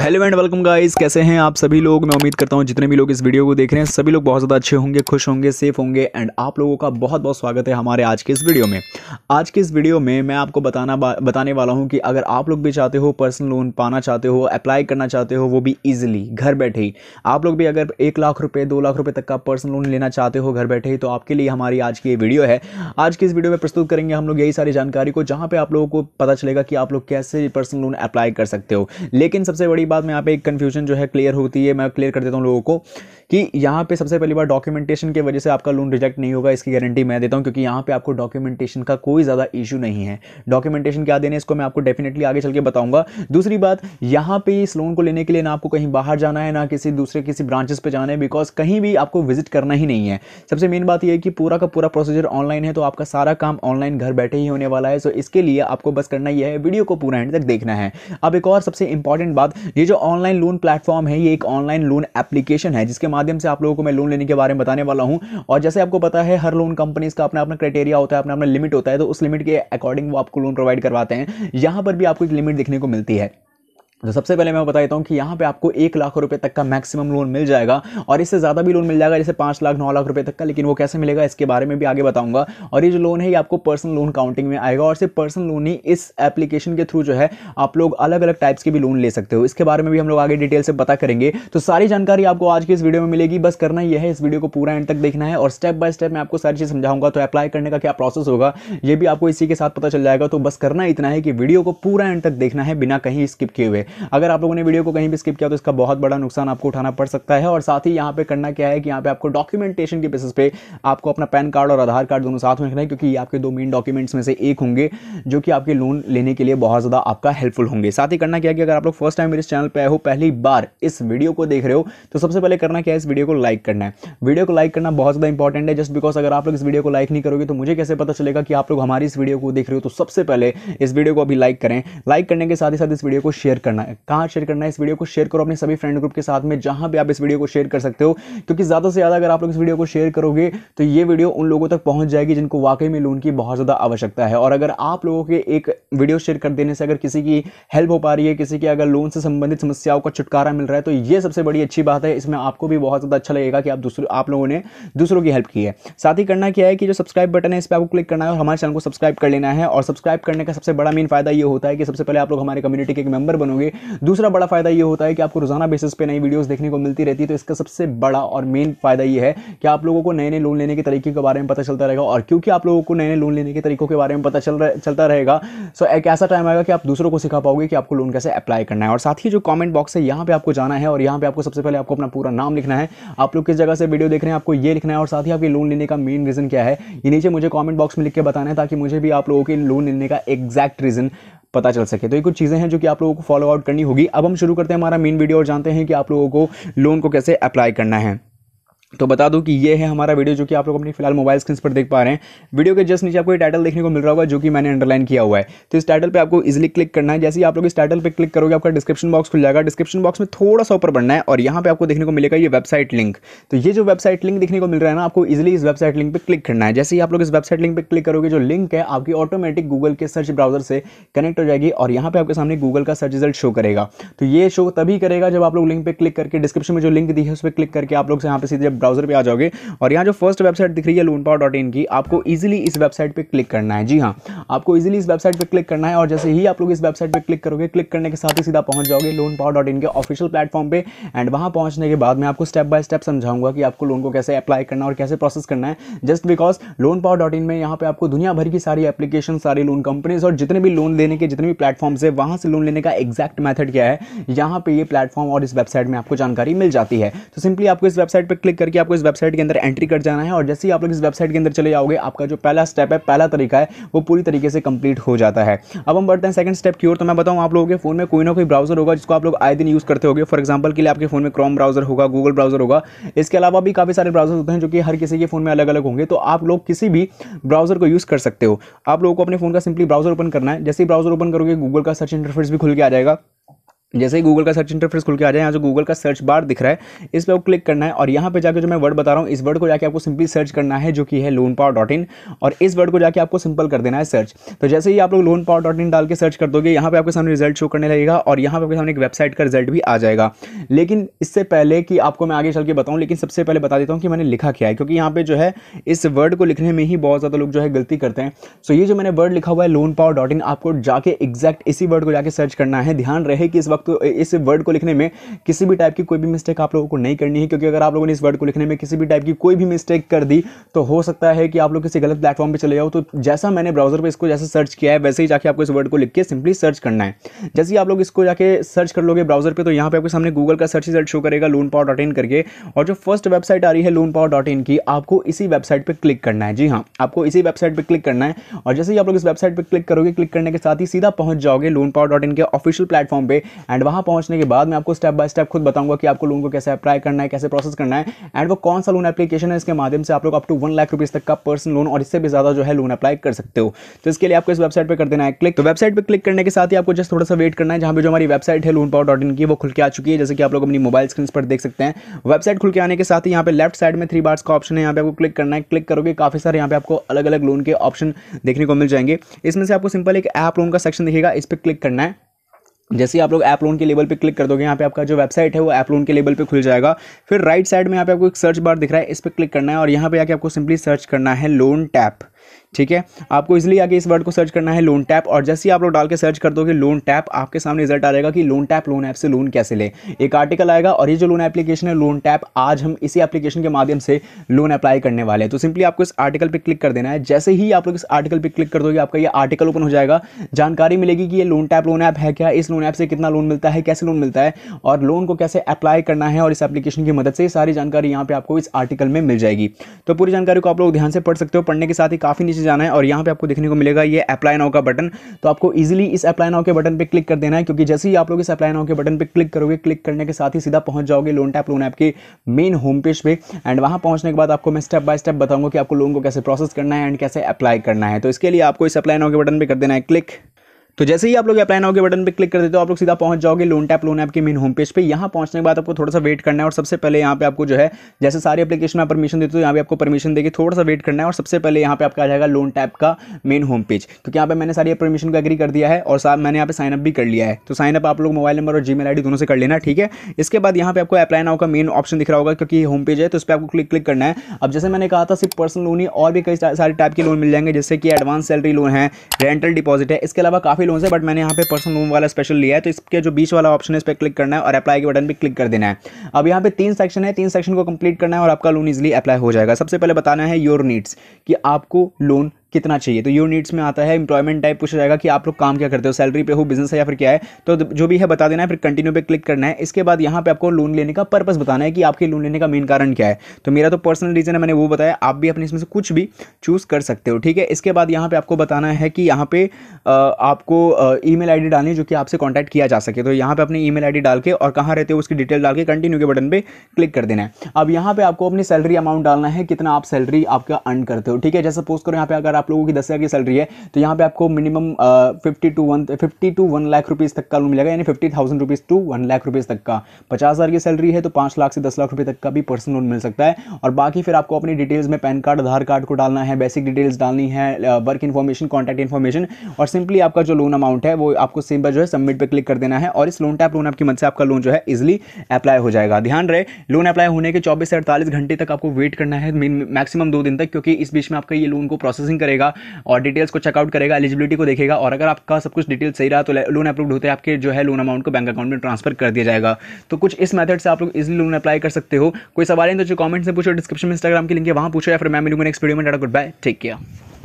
hello and welcome guys कैसे हैं आप सभी लोग मैं उम्मीद करता हूं जितने भी लोग इस वीडियो को देख रहे हैं सभी लोग बहुत ज़्यादा अच्छे होंगे खुश होंगे सेफ होंगे एंड आप लोगों का बहुत बहुत स्वागत है हमारे आज के इस वीडियो में आज के इस वीडियो में मैं आपको बताना बताने वाला हूं कि अगर आप लोग भी चाहते हो पर्सनल लोन पाना चाहते हो अप्लाई करना चाहते हो वो भी ईजिली घर बैठे ही आप लोग भी अगर एक लाख रुपये दो लाख रुपये तक का पर्सनल लोन लेना चाहते हो घर बैठे ही तो आपके लिए हमारी आज की ये वीडियो है आज की इस वीडियो में प्रस्तुत करेंगे हम लोग यही सारी जानकारी को जहाँ पर आप लोगों को पता चलेगा कि आप लोग कैसे पर्सनल लोन अप्लाई कर सकते हो लेकिन सबसे बड़ी बात में यहाँ पे एक कन्फ्यूजन जो है क्लियर होती है मैं क्लियर कर देता हूँ लोगों को कि यहाँ पे सबसे पहली बार डॉक्यूमेंटेशन की वजह से आपका लोन रिजेक्ट नहीं होगा इसकी गारंटी मैं देता हूँ क्योंकि यहाँ पे आपको डॉक्यूमेंटेशन का कोई ज़्यादा इशू नहीं है डॉक्यूमेंटेशन क्या देने इसको मैं आपको डेफिनेटली आगे चल के बताऊँगा दूसरी बात यहाँ पे इस लोन को लेने के लिए ना आपको कहीं बाहर जाना है ना किसी दूसरे किसी ब्रांचेस पर जाना है बिकॉज कहीं भी आपको विजिट करना ही नहीं है सबसे मेन बात यह है कि पूरा का पूरा प्रोसीजर ऑनलाइन है तो आपका सारा काम ऑनलाइन घर बैठे ही होने वाला है सो इसके लिए आपको बस करना यह है वीडियो को पूरा एंड तक देखना है अब एक और सबसे इंपॉर्टेंट बात ये जो ऑनलाइन लोन प्लेटफॉर्म है ये एक ऑनलाइन लोन एप्लीकेशन है जिसके माध्यम से आप लोगों को मैं लोन लेने के बारे में बताने वाला हूँ और जैसे आपको पता है हर लोन कंपनीज का अपना अपना क्राइटेरिया होता है अपना अपना लिमिट होता है तो उस लिमिट के अकॉर्डिंग वो आपको लोन प्रोवाइड करवाते हैं यहाँ पर भी आपको एक लिमिट देखने को मिलती है तो सबसे पहले मैं बता देता हूँ कि यहाँ पे आपको एक लाख रुपए तक का मैक्सिमम लोन मिल जाएगा और इससे ज़्यादा भी लोन मिल जाएगा जैसे पाँच लाख नौ लाख रुपए तक का लेकिन वो कैसे मिलेगा इसके बारे में भी आगे बताऊंगा और ये जो लोन है ये आपको पर्सनल लोन काउंटिंग में आएगा और सिर्फ पर्सनल लोन ही इस एप्लीकेशन के थ्रू जो है आप लोग अलग अलग टाइप्स के भी लोन ले सकते हो इसके बारे में भी हम लोग आगे डिटेल से पता करेंगे तो सारी जानकारी आपको आज की इस वीडियो में मिलेगी बस करना यह है इस वीडियो को पूरा एंड तक देखना है और स्टेप बाय स्टेप मैं आपको सारी चीज़ समझाऊंगा तो अप्लाई करने का क्या प्रोसेस होगा ये भी आपको इसी के साथ पता चल जाएगा तो बस करना इतना है कि वीडियो को पूरा एंड तक देखना है बिना कहीं स्किप किए हुए अगर आप लोगों ने वीडियो को कहीं भी स्किप किया तो इसका बहुत बड़ा नुकसान आपको उठाना पड़ सकता है और साथ ही यहाँ पे करना क्या है कि यहाँ पे आपको डॉक्यूमेंटेशन के बेसिस पे आपको अपना पैन कार्ड और आधार कार्ड दोनों साथ में रखना है क्योंकि ये आपके दो मेन डॉक्यूमेंट्स में से एक होंगे जो कि आपके लोन लेने के लिए बहुत ज़्यादा आपका हेल्पफुल होंगे साथ ही करना क्या है कि अगर आप लोग फर्स्ट टाइम मेरे चैनल पर आए हो पहली बार इस वीडियो को देख रहे हो तो सबसे पहले करना क्या है इस वीडियो को लाइक करना है वीडियो को लाइक करना बहुत ज़्यादा इंपॉर्टेंट है जस्ट बिकॉज अगर आप लोग इस वीडियो को लाइक नहीं करोगे तो मुझे कैसे पता चलेगा कि आप लोग हमारी इस वीडियो को देख रहे हो तो सबसे पहले इस वीडियो को अभी लाइक करें लाइक करने के साथ ही साथ इस वीडियो को शेयर करना करना है कहाँ शेयर करना है इस वीडियो को शेयर करो अपने सभी फ्रेंड ग्रुप के साथ में जहाँ भी आप इस वीडियो को शेयर कर सकते हो क्योंकि ज़्यादा से ज़्यादा अगर आप लोग इस वीडियो को शेयर करोगे तो ये वीडियो उन लोगों तक पहुँच जाएगी जिनको वाकई में लोन की बहुत ज़्यादा आवश्यकता है और अगर आप लोगों के एक वीडियो शेयर कर देने से अगर किसी की हेल्प हो पा रही है किसी की अगर लोन से संबंधित समस्याओं का छुटकारा मिल रहा है तो ये सबसे बड़ी अच्छी बात है इसमें आपको भी बहुत ज़्यादा अच्छा लगेगा कि आप दूसरे आप लोगों ने दूसरों की हेल्प की है साथ ही करना क्या है कि जो सब्सक्राइब बटन है इस पर आपको क्लिक करना है और हमारे चैनल को सब्सक्राइब कर लेना है और सब्सक्राइब करने का सबसे बड़ा मेन फायदा ये होता है कि सबसे पहले आप लोग हमारे कम्युनिटी के एक मेंबर बनोगे दूसरा बड़ा फ़ायदा यह होता है कि आपको रोज़ाना बेसिस पे नई वीडियोस देखने को मिलती रहती है तो इसका सबसे बड़ा और मेन फ़ायदा यह है कि आप लोगों को नए नए लोन लेने के तरीके के बारे में पता चलता रहेगा और क्योंकि आप लोगों को नए नए लोन लेने के तरीकों के बारे में पता चल चलता रहेगा सो एक ऐसा टाइम आएगा कि आप दूसरों को सिखा पाओगे कि आपको लोन कैसे अप्लाई करना है और साथ ही जो कॉमेंट बॉक्स है यहाँ पर आपको जाना है और यहाँ पर आपको सबसे पहले आपको अपना पूरा नाम लिखना है आप लोग किस जगह से वीडियो देख रहे हैं आपको ये लिखना है और साथ ही आपके लोन लेने का मेन रीज़न क्या है ये नीचे मुझे कॉमेंट बॉक्स में लिख के बताना है ताकि मुझे भी आप लोगों के लोन लेने का एग्जैक्ट रीज़न पता चल सके तो ये कुछ चीज़ें हैं जो कि आप लोगों को फॉलो आउट करनी होगी अब हम शुरू करते हैं हमारा मेन वीडियो और जानते हैं कि आप लोगों को लोन को कैसे अप्लाई करना है तो बता दूं कि ये है हमारा वीडियो जो कि आप लोग अपनी फिलहाल मोबाइल स्क्रीन पर देख पा रहे हैं वीडियो के जस्ट नीचे आपको ये टाइटल देखने को मिल रहा होगा जो कि मैंने अंडरलाइन किया हुआ है तो इस टाइटल पे आपको इजीली क्लिक करना है जैसे ही आप लोग इस टाइटल पे क्लिक करोगे आपका डिस्क्रिप्शन बॉक्स खुल जाएगा डिस्क्रिप्शन बॉक्स में थोड़ा सा ऊपर बढ़ना है और यहाँ पर आपको देखने को मिलेगा ये वेबसाइट लिंक तो ये जो वेबसाइट लिंक देखने को मिल रहा है ना आपको इजिली इस वेबसाइट लिंक पर क्लिक करना है जैसे ही आप लोग इस वेबसाइट लिंक पर क्लिक करोगे जो लिंक है आपकी ऑटोमेटिक गूगल के सर्च ब्राउजर से कनेक्ट हो जाएगी और यहाँ पर आपके सामने गूगल का सर्च रिजल्ट शो करेगा तो ये शो तभी करेगा जब आप लोग लिंक पर क्लिक करके डिस्क्रिप्शन में जो लिंक दी है उस पर क्लिक करके आप लोग यहाँ पर सीधे ब्राउजर पे आ जाओगे और यहाँ जो फर्स्ट वेबसाइट दिख रही है लोन पावर डॉट की आपको ईजिली इस वेबसाइट पर क्लिक करना है जी हाँ आपको ईजिली इस वेबसाइट पर क्लिक करना है और जैसे ही आप लोग इस वेबसाइट पर क्लिक करोगे क्लिक करने के साथ ही सीधा पहुंच जाओगे लोन पावर डॉट इनके के ऑफिशियल प्लेटफॉर्म पर एंड वहाँ पहुंचने के बाद मैं आपको स्टेप बाय स्टेप समझाऊंगा कि आपको लोन को कैसे अप्लाई करना और कैसे प्रोसेस करना है just because loan power dot in में यहाँ पे आपको दुनिया भर की सारी एप्लीकेशन सारी लोन कंपनीज और जितने भी लोन लेने के जितने भी प्लेटफॉर्म्स है वहाँ से लोन लेने का एग्जैक्ट मैथड क्या है यहाँ पे ये प्लेटफॉर्म और इस वेबसाइट में आपको जानकारी मिल जाती है तो सिंपली आपको इस वेबसाइट पर क्लिक कर करके आपको इस वेबसाइट के अंदर एंट्री कर जाना है और जैसे ही आप लोग इस वेबसाइट के अंदर चले जाओगे आपका जो पहला स्टेप है पहला तरीका है वो पूरी तरीके से कंप्लीट हो जाता है अब हम बढ़ते हैं सेकंड स्टेप की ओर तो मैं बताऊँ आप लोगों के फ़ोन में कोई ना कोई ब्राउजर होगा जिसको आप लोग आए दिन यूज़ करते हो फॉर एग्जाम्पल के लिए आपके फ़ोन में क्रॉम ब्राउजर होगा गूगल ब्राउजर होगा इसके अलावा भी काफ़ी सारे ब्राउजर होते हैं जो कि हर किसी के फ़ोन में अलग अलग होंगे तो आप लोग किसी भी ब्राउजर को यूज़ कर सकते हो आप लोगों को अपने फ़ोन का सिंपली ब्राउजर ओपन करना है जैसे ही ब्राउजर ओपन करोगे गूगल का सर्च इंटरफेस भी खुल के आ जाएगा जैसे ही गूगल का सर्च इंटरफेस खुल के आ जाए यहाँ जो गूगल का सर्च बार दिख रहा है इस पर आपको क्लिक करना है और यहाँ पे जाकर जो मैं वर्ड बता रहा हूँ इस वर्ड को जाके आपको सिंपली सर्च करना है जो कि है लोन पावर डॉट इन और इस वर्ड को जाके आपको सिंपल कर देना है सर्च तो जैसे ही आप लोग लोन पावर डॉट इन डाल के सर्च कर दोगे यहाँ पर आपके सामने रिजल्ट शो करने लगेगा और यहाँ पर आपके सामने एक वेबसाइट का रिजल्ट भी आ जाएगा लेकिन इससे पहले कि आपको मैं आगे चल के बताऊँ लेकिन सबसे पहले बता देता हूँ कि मैंने लिखा क्या है क्योंकि यहाँ पर जो है इस वर्ड को लिखने में ही बहुत ज़्यादा लोग जो है गलती करते हैं सो ये जो मैंने वर्ड लिखा हुआ है लोन पावर डॉट इन आपको जाके एग्जैक्ट इसी वर्ड को जाकर सर्च करना है ध्यान रहे कि इस वक्त आपको इस वर्ड को लिखने में किसी भी टाइप की कोई भी मिस्टेक आप लोगों को नहीं करनी है क्योंकि अगर आप लोगों ने इस वर्ड को लिखने में किसी भी टाइप की कोई भी मिस्टेक कर दी तो हो सकता है कि आप लोग किसी गलत प्लेटफॉर्म पर चले जाओ तो जैसा मैंने ब्राउजर पर इसको जैसे सर्च किया है वैसे ही जाके आपको इस वर्ड को लिख के सिंपली सर्च करना है जैसे ही आप लोग इसको जाके सर्च कर लोगे ब्राउजर पर तो यहाँ पर आपके सामने गूगल का सर्च रिजल्ट शो करेगा लोन पावर डॉट इन करके और जो फर्स्ट वेबसाइट आ रही है लोन पावर डॉट इन की आपको इसी वेबसाइट पर क्लिक करना है जी हाँ आपको इसी वेबसाइट पर क्लिक करना है और जैसे ही आप लोग इस वेबसाइट पर क्लिक करोगे क्लिक करने के साथ ही सीधा पहुंच जाओगे लोन पावर डॉट इन के ऑफिशियल प्लेटफॉर्म पे एंड वहां पहुंचने के बाद मैं आपको स्टेप बाय स्टेप खुद बताऊंगा कि आपको लोन को कैसे अप्लाई करना है कैसे प्रोसेस करना है एंड वो कौन सा लोन एप्लीकेशन है इसके माध्यम से आप लोग अपू वन लाख रुपीज़ तक का पर्सन लोन और इससे भी ज़्यादा जो है लोन अप्लाई कर सकते हो तो इसके लिए आपको इस वेबसाइट पर कर देना है क्लिक तो वेबसाइट पर क्लिक करने के साथ ही आपको जस्ट थोड़ा सा वेट करना है जहाँ पर जो हमारी वेबसाइट है लोन पावर डॉट इन की वो खुल के आ चुकी है जैसे कि आप लोग अपनी मोबाइल स्क्रीन पर देख सकते हैं वेबसाइट खुल के आने के साथ ही यहाँ पे लेफ्ट साइड में थ्री बार्स का ऑप्शन है यहाँ पे आपको क्लिक करना है क्लिक करोगे काफ़ी सारे यहाँ पे आपको अलग अलग लोन के ऑप्शन देखने को मिल जाएंगे इसमें से आपको सिंपल एक ऐप लोन का सेक्शन दिखेगा इस पर क्लिक करना है जैसे ही आप लोग ऐप लोन के लेवल पे क्लिक कर दोगे यहाँ पे आपका जो वेबसाइट है वो ऐप लोन के लेवल पे खुल जाएगा फिर राइट साइड में यहाँ पे आपको एक सर्च बार दिख रहा है इस पर क्लिक करना है और यहाँ पे आके आपको सिंपली सर्च करना है लोन टैप ठीक है आपको इसलिए आगे इस वर्ड को सर्च करना है लोन टैप और जैसे ही आप लोग डाल के सर्च कर दोगे लोन टैप आपके सामने रिजल्ट आ जाएगा कि लोन टैप लोन ऐप से लोन कैसे ले एक आर्टिकल आएगा और ये जो लोन एप्लीकेशन है लोन टैप आज हम इसी एप्लीकेशन के माध्यम से लोन अप्लाई करने वाले हैं तो सिंपली आपको इस आर्टिकल पर क्लिक कर देना है जैसे ही आप लोग इस आर्टिकल पर क्लिक कर दोगे आपका ये आर्टिकल ओपन हो जाएगा जानकारी मिलेगी कि ये लोन टैप लोन ऐप है क्या इस लोन ऐप से कितना लोन मिलता है कैसे लोन मिलता है और लोन को कैसे अप्लाई करना है और इस एप्लीकेशन की मदद से सारी जानकारी यहाँ पे आपको इस आर्टिकल में मिल जाएगी तो पूरी जानकारी को आप लोग ध्यान से पढ़ सकते हो पढ़ने के साथ ही काफ़ी नीचे नीचे जाना है और यहाँ पे आपको देखने को मिलेगा ये अप्लाई नाउ का बटन तो आपको इजीली इस अप्लाई नाउ के बटन पे क्लिक कर देना है क्योंकि जैसे ही आप लोग इस अप्लाई नाउ के बटन पे क्लिक करोगे क्लिक करने के साथ ही सीधा पहुंच जाओगे लोन टैप लोन ऐप के मेन होम पेज पे एंड वहाँ पहुंचने के बाद आपको मैं स्टेप बाय स्टेप बताऊंगा कि आपको लोन को कैसे प्रोसेस करना है एंड कैसे अप्लाई करना है तो इसके लिए आपको इस अप्लाई नाउ के बटन पर कर देना है क्लिक तो जैसे ही आप लोग अप्लाई नाउ के बटन पर क्लिक कर देते हो तो आप लोग सीधा पहुंच जाओगे लोन टैप लोन ऐप के मेन होम पेज पे यहाँ पहुंचने के बाद आपको थोड़ा सा वेट करना है और सबसे पहले यहाँ पे आपको जो है जैसे सारी एप्लीकेशन आप परमिशन देते हो यहाँ पे आपको परमिशन देगी थोड़ा सा वेट करना है और सबसे पहले यहाँ पे आपका आ जाएगा लोन टैप का मेन होम पेज क्योंकि यहाँ पे मैंने सारी परमिशन को एग्री कर दिया है और साथ मैंने यहाँ पे साइनअप भी कर लिया है तो साइनअप आप लोग मोबाइल नंबर और जी मेल दोनों से कर लेना ठीक है इसके बाद यहाँ पे आपको अप्लाई नाउ का मेन ऑप्शन दिख रहा होगा क्योंकि होम पेज है तो उस पर आपको क्लिक क्लिक करना है अब जैसे मैंने कहा था सिर्फ पर्सनल लोन ही और भी कई सारे टाइप के लोन मिल जाएंगे जैसे कि एडवांस सैलरी लोन है रेंटल डिपॉजिट है इसके अलावा काफ़ी काफ़ी लोन से बट मैंने यहाँ पे पर्सनल लोन वाला स्पेशल लिया है तो इसके जो बीच वाला ऑप्शन है इस पर क्लिक करना है और अप्लाई के बटन पर क्लिक कर देना है अब यहाँ पे तीन सेक्शन है तीन सेक्शन को कंप्लीट करना है और आपका लोन ईजिली अप्लाई हो जाएगा सबसे पहले बताना है योर नीड्स कि आपको लोन कितना चाहिए तो यू नीड्स में आता है इंप्लॉयमेंट टाइप पूछा जाएगा कि आप लोग काम क्या करते हो सैलरी पे हो बिजनेस है या फिर क्या है तो जो भी है बता देना है फिर कंटिन्यू पे क्लिक करना है इसके बाद यहाँ पे आपको लोन लेने का पर्पस बताना है कि आपके लोन लेने का मेन कारण क्या है तो मेरा तो पर्सनल रीजन है मैंने वो बताया आप भी अपने इसमें से कुछ भी चूज़ कर सकते हो ठीक है इसके बाद यहाँ पर आपको बताना है कि यहाँ पे आपको ई मेल डालनी है जो कि आपसे कॉन्टैक्ट किया जा सके तो यहाँ पर अपनी ई मेल डाल के और कहाँ रहते हो उसकी डिटेल डाल के कंटिन्यू के बटन पर क्लिक कर देना है अब यहाँ पर आपको अपनी सैलरी अमाउंट डालना है कितना आप सैलरी आपका अर्न करते हो ठीक है जैसे पोस्ट करो यहाँ पर अगर आप लोगों की दस हज़ार की सैलरी है तो यहाँ पे आपको minimum fifty to one fifty to one lakh rupees तक का लोन मिलेगा यानी fifty thousand rupees to one lakh rupees तक का पचास हज़ार की सैलरी है तो पाँच लाख से दस लाख रुपये तक का भी पर्सनल लोन मिल सकता है और बाकी फिर आपको अपनी डिटेल्स में पैन कार्ड आधार कार्ड को डालना है बेसिक डिटेल्स डालनी है वर्क इन्फॉर्मेशन कॉन्टैक्ट इन्फॉर्मेशन और सिंपली आपका जो लोन अमाउंट है वो आपको सिंपल जो है सबमिट पर क्लिक कर देना है और इस लोन टैप लोन आपकी मदद से आपका लोन जो है इजिली अप्लाई हो जाएगा ध्यान रहे लोन अप्लाई होने के चौबीस से अड़तालीस घंटे तक आपको वेट करना है मैक्सिमम दो दिन तक क्योंकि इस बीच में आपका ये लोन को प्रोसेसिंग करें करेगा और डिटेल्स को चेकआउट करेगा एलिजिबिलिटी को देखेगा और अगर आपका सब कुछ डिटेल सही रहा तो लोन अप्रूव्ड होते हैं आपके जो है लोन अमाउंट को बैंक अकाउंट में ट्रांसफर कर दिया जाएगा तो कुछ इस मेथड से आप लोग इजिली लोन अप्लाई कर सकते हो कोई सवाल है तो जो कमेंट्स में पूछो डिस्क्रिप्शन में इंस्टाग्राम की लिंक है वहाँ पूछो या फिर मैं मिलूंगा नेक्स्ट वीडियो में डाटा गुड बाय टेक केयर